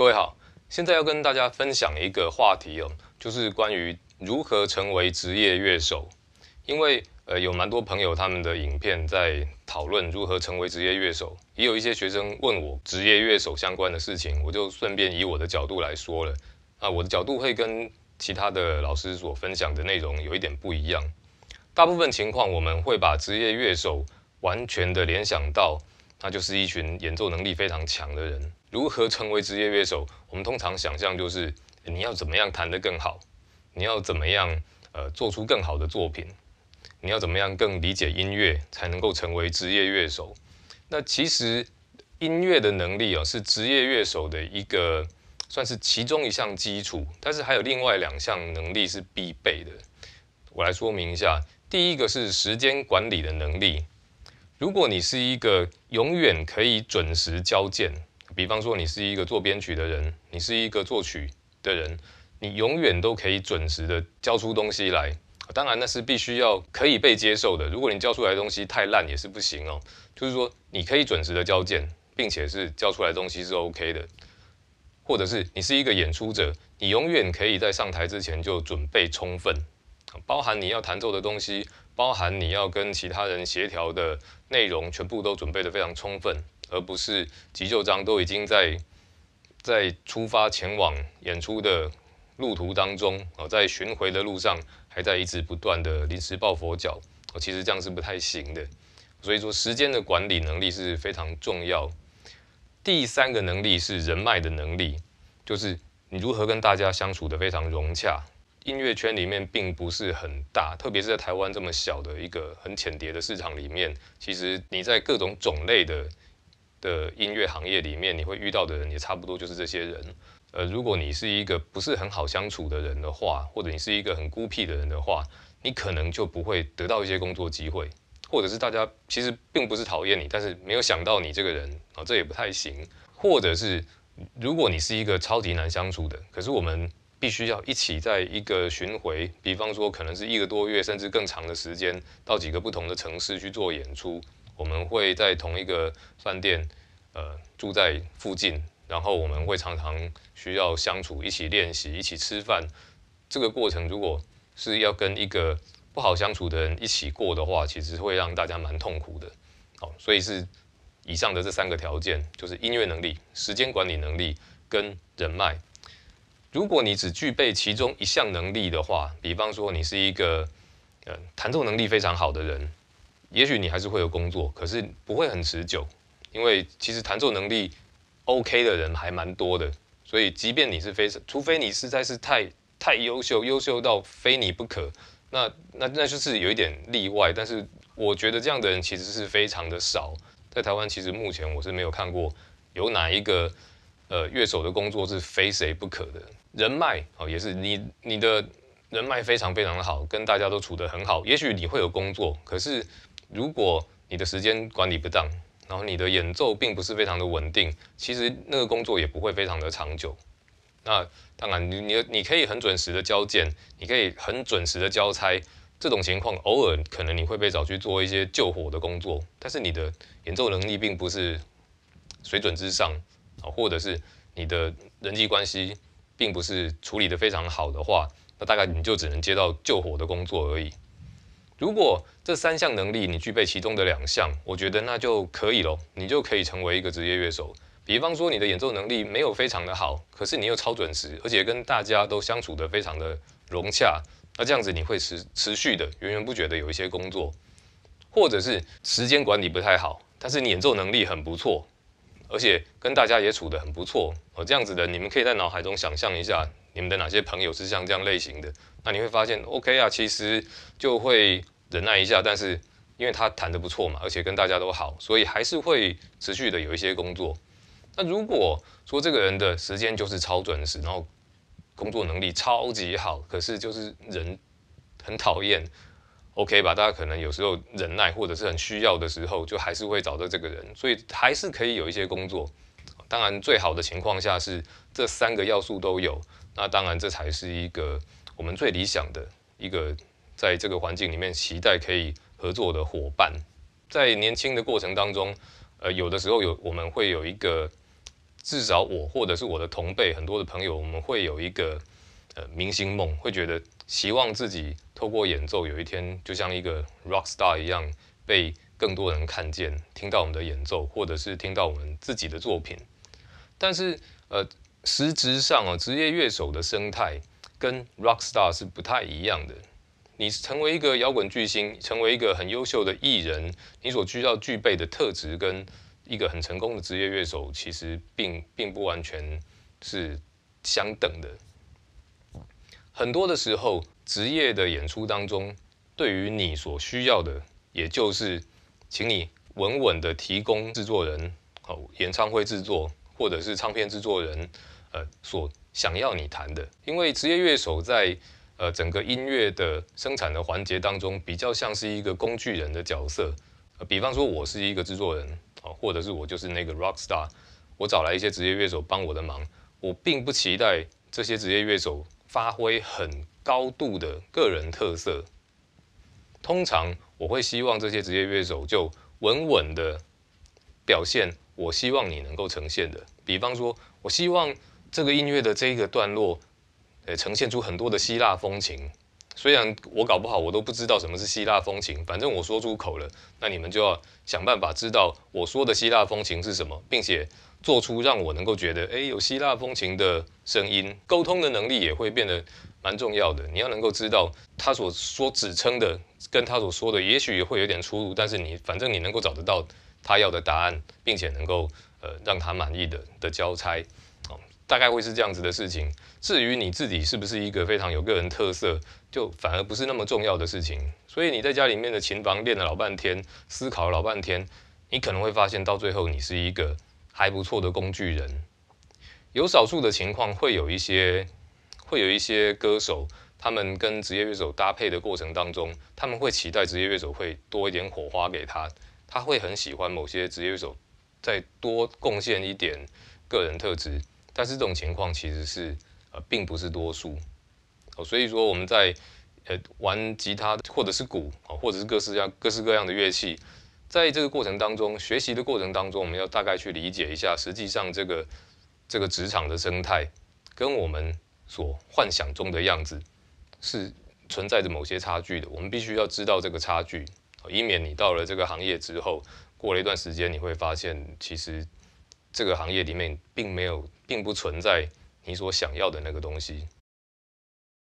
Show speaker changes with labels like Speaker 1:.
Speaker 1: 各位好，现在要跟大家分享一个话题哦，就是关于如何成为职业乐手。因为呃，有蛮多朋友他们的影片在讨论如何成为职业乐手，也有一些学生问我职业乐手相关的事情，我就顺便以我的角度来说了。啊，我的角度会跟其他的老师所分享的内容有一点不一样。大部分情况，我们会把职业乐手完全的联想到。那就是一群演奏能力非常强的人。如何成为职业乐手？我们通常想象就是你要怎么样弹得更好，你要怎么样呃做出更好的作品，你要怎么样更理解音乐才能够成为职业乐手。那其实音乐的能力啊是职业乐手的一个算是其中一项基础，但是还有另外两项能力是必备的。我来说明一下，第一个是时间管理的能力。如果你是一个永远可以准时交件，比方说你是一个做编曲的人，你是一个作曲的人，你永远都可以准时的交出东西来。当然那是必须要可以被接受的。如果你交出来东西太烂也是不行哦。就是说你可以准时的交件，并且是交出来东西是 OK 的，或者是你是一个演出者，你永远可以在上台之前就准备充分。包含你要弹奏的东西，包含你要跟其他人协调的内容，全部都准备的非常充分，而不是急救章都已经在在出发前往演出的路途当中哦，在巡回的路上还在一直不断的临时抱佛脚，哦，其实这样是不太行的。所以说，时间的管理能力是非常重要。第三个能力是人脉的能力，就是你如何跟大家相处的非常融洽。音乐圈里面并不是很大，特别是在台湾这么小的一个很浅碟的市场里面，其实你在各种种类的的音乐行业里面，你会遇到的人也差不多就是这些人。呃，如果你是一个不是很好相处的人的话，或者你是一个很孤僻的人的话，你可能就不会得到一些工作机会，或者是大家其实并不是讨厌你，但是没有想到你这个人啊，这也不太行。或者是如果你是一个超级难相处的，可是我们。必须要一起在一个巡回，比方说可能是一个多月甚至更长的时间，到几个不同的城市去做演出。我们会在同一个饭店，呃，住在附近，然后我们会常常需要相处，一起练习，一起吃饭。这个过程如果是要跟一个不好相处的人一起过的话，其实会让大家蛮痛苦的。好，所以是以上的这三个条件，就是音乐能力、时间管理能力跟人脉。如果你只具备其中一项能力的话，比方说你是一个，呃，弹奏能力非常好的人，也许你还是会有工作，可是不会很持久，因为其实弹奏能力 OK 的人还蛮多的，所以即便你是非，除非你实在是太太优秀，优秀到非你不可，那那那就是有一点例外，但是我觉得这样的人其实是非常的少，在台湾其实目前我是没有看过有哪一个。呃，乐手的工作是非谁不可的，人脉啊也是你你的人脉非常非常的好，跟大家都处得很好，也许你会有工作，可是如果你的时间管理不当，然后你的演奏并不是非常的稳定，其实那个工作也不会非常的长久。那当然你你你可以很准时的交件，你可以很准时的交差，这种情况偶尔可能你会被找去做一些救火的工作，但是你的演奏能力并不是水准之上。啊，或者是你的人际关系并不是处理的非常好的话，那大概你就只能接到救火的工作而已。如果这三项能力你具备其中的两项，我觉得那就可以了。你就可以成为一个职业乐手。比方说你的演奏能力没有非常的好，可是你又超准时，而且跟大家都相处的非常的融洽，那这样子你会持持续的源源不绝的有一些工作。或者是时间管理不太好，但是你演奏能力很不错。而且跟大家也处的很不错，哦，这样子的你们可以在脑海中想象一下，你们的哪些朋友是像这样类型的，那你会发现，OK 啊，其实就会忍耐一下，但是因为他谈的不错嘛，而且跟大家都好，所以还是会持续的有一些工作。那如果说这个人的时间就是超准时，然后工作能力超级好，可是就是人很讨厌。OK 吧，大家可能有时候忍耐或者是很需要的时候，就还是会找到这个人，所以还是可以有一些工作。当然，最好的情况下是这三个要素都有。那当然，这才是一个我们最理想的一个在这个环境里面期待可以合作的伙伴。在年轻的过程当中，呃，有的时候有我们会有一个，至少我或者是我的同辈很多的朋友，我们会有一个。呃，明星梦会觉得希望自己透过演奏，有一天就像一个 rock star 一样，被更多人看见、听到我们的演奏，或者是听到我们自己的作品。但是，呃，实质上哦，职业乐手的生态跟 rock star 是不太一样的。你成为一个摇滚巨星，成为一个很优秀的艺人，你所需要具备的特质，跟一个很成功的职业乐手，其实并并不完全是相等的。很多的时候，职业的演出当中，对于你所需要的，也就是，请你稳稳的提供制作人哦，演唱会制作或者是唱片制作人，呃，所想要你弹的。因为职业乐手在呃整个音乐的生产的环节当中，比较像是一个工具人的角色。比方说，我是一个制作人哦，或者是我就是那个 rock star，我找来一些职业乐手帮我的忙，我并不期待这些职业乐手。发挥很高度的个人特色。通常我会希望这些职业乐手就稳稳的表现，我希望你能够呈现的。比方说，我希望这个音乐的这一个段落，呃，呈现出很多的希腊风情。虽然我搞不好，我都不知道什么是希腊风情，反正我说出口了，那你们就要想办法知道我说的希腊风情是什么，并且做出让我能够觉得哎有希腊风情的声音。沟通的能力也会变得蛮重要的，你要能够知道他所说指称的跟他所说的也许会有点出入，但是你反正你能够找得到他要的答案，并且能够呃让他满意的的交差。大概会是这样子的事情。至于你自己是不是一个非常有个人特色，就反而不是那么重要的事情。所以你在家里面的琴房练了老半天，思考了老半天，你可能会发现到最后，你是一个还不错的工具人。有少数的情况会有一些，会有一些歌手，他们跟职业乐手搭配的过程当中，他们会期待职业乐手会多一点火花给他，他会很喜欢某些职业乐手再多贡献一点个人特质。但是这种情况其实是呃，并不是多数，所以说我们在呃玩吉他或者是鼓啊，或者是各式各各式各样的乐器，在这个过程当中学习的过程当中，我们要大概去理解一下，实际上这个这个职场的生态跟我们所幻想中的样子是存在着某些差距的。我们必须要知道这个差距，以免你到了这个行业之后，过了一段时间，你会发现其实。这个行业里面并没有，并不存在你所想要的那个东西。